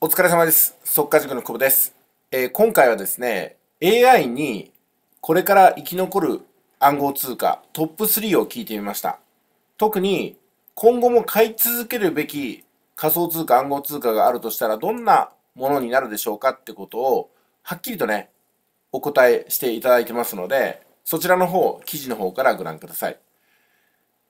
お疲れ様です。速稼塾の久保です、えー、今回はですね、AI にこれから生き残る暗号通貨トップ3を聞いてみました。特に今後も買い続けるべき仮想通貨暗号通貨があるとしたらどんなものになるでしょうかってことをはっきりとね、お答えしていただいてますので、そちらの方、記事の方からご覧ください。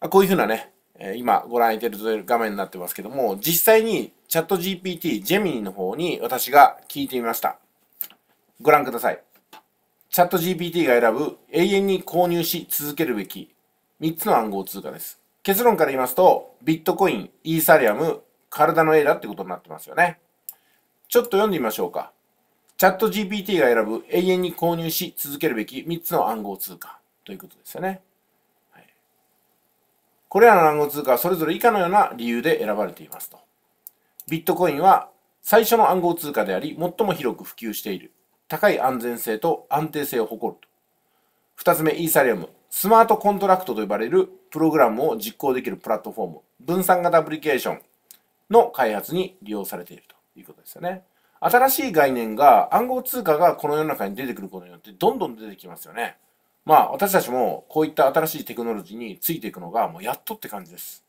あこういうふうなね、今ご覧いただいている画面になってますけども、実際にチャット GPT、ジェミニの方に私が聞いてみました。ご覧ください。チャット GPT が選ぶ永遠に購入し続けるべき3つの暗号通貨です。結論から言いますと、ビットコイン、イーサリアム、体のエラってことになってますよね。ちょっと読んでみましょうか。チャット GPT が選ぶ永遠に購入し続けるべき3つの暗号通貨ということですよね。これらの暗号通貨はそれぞれ以下のような理由で選ばれていますと。ビットコインは最初の暗号通貨であり、最も広く普及している。高い安全性と安定性を誇ると。二つ目、イーサリアム。スマートコントラクトと呼ばれるプログラムを実行できるプラットフォーム、分散型アプリケーションの開発に利用されているということですよね。新しい概念が暗号通貨がこの世の中に出てくることによってどんどん出てきますよね。まあ私たちもこういった新しいテクノロジーについていくのがもうやっとって感じです。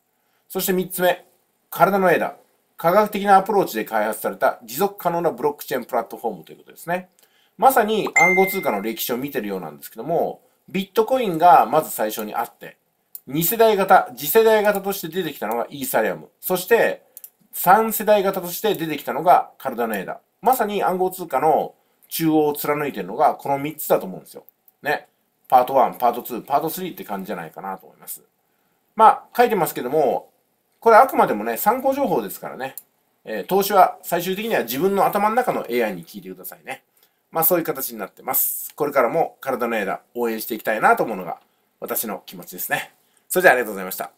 そして3つ目、体の枝。科学的なアプローチで開発された持続可能なブロックチェーンプラットフォームということですね。まさに暗号通貨の歴史を見てるようなんですけども、ビットコインがまず最初にあって、2世代型、次世代型として出てきたのがイーサリアム。そして、3世代型として出てきたのがカルダネーダ。まさに暗号通貨の中央を貫いてるのがこの3つだと思うんですよ。ね。パート1、パート2、パート3って感じじゃないかなと思います。まあ、書いてますけども、これあくまでもね、参考情報ですからね、えー、投資は最終的には自分の頭の中の AI に聞いてくださいね。まあ、そういう形になってます。これからも体の枝応援していきたいなと思うのが私の気持ちですね。それじゃあありがとうございました。